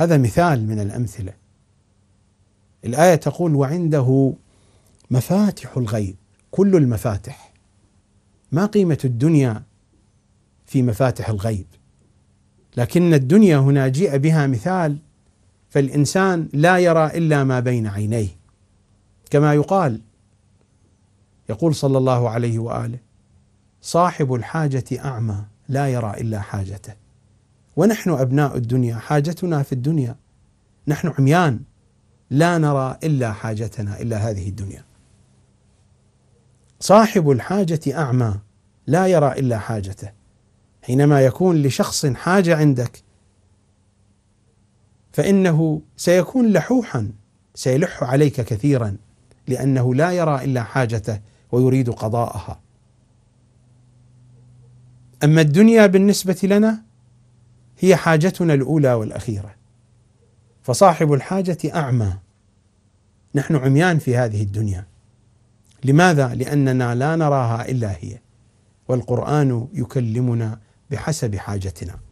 هذا مثال من الامثله الايه تقول وعنده مفاتح الغيب كل المفاتح ما قيمه الدنيا في مفاتح الغيب لكن الدنيا هنا جيء بها مثال فالانسان لا يرى الا ما بين عينيه كما يقال يقول صلى الله عليه واله صاحب الحاجه اعمى لا يرى الا حاجته ونحن أبناء الدنيا حاجتنا في الدنيا نحن عميان لا نرى إلا حاجتنا إلا هذه الدنيا صاحب الحاجة أعمى لا يرى إلا حاجته حينما يكون لشخص حاجة عندك فإنه سيكون لحوحا سيلح عليك كثيرا لأنه لا يرى إلا حاجته ويريد قضاءها أما الدنيا بالنسبة لنا هي حاجتنا الاولى والاخيره فصاحب الحاجه اعمى نحن عميان في هذه الدنيا لماذا لاننا لا نراها الا هي والقران يكلمنا بحسب حاجتنا